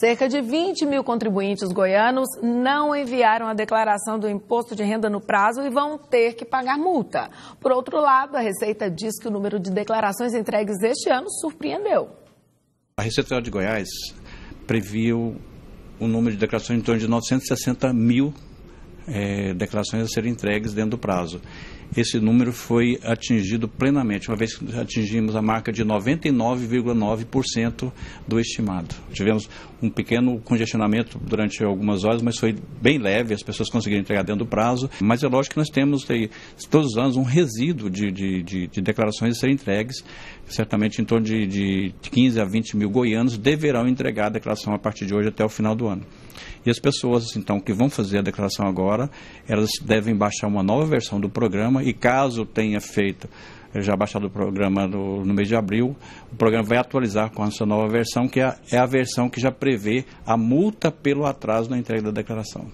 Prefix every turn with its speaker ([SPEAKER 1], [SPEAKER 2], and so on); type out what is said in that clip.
[SPEAKER 1] Cerca de 20 mil contribuintes goianos não enviaram a declaração do imposto de renda no prazo e vão ter que pagar multa. Por outro lado, a Receita diz que o número de declarações entregues este ano surpreendeu.
[SPEAKER 2] A Receita Federal de Goiás previu um número de declarações em torno de 960 mil é, declarações a serem entregues dentro do prazo. Esse número foi atingido plenamente, uma vez que atingimos a marca de 99,9% do estimado. Tivemos um pequeno congestionamento durante algumas horas, mas foi bem leve, as pessoas conseguiram entregar dentro do prazo. Mas é lógico que nós temos aí, todos os anos um resíduo de, de, de, de declarações a serem entregues. Certamente em torno de, de 15 a 20 mil goianos deverão entregar a declaração a partir de hoje até o final do ano. E as pessoas, então, que vão fazer a declaração agora, elas devem baixar uma nova versão do programa e caso tenha feito já baixado o programa no, no, mês de abril, o programa vai atualizar com a sua nova versão, que é a, é a versão que já prevê a multa pelo atraso na entrega da declaração.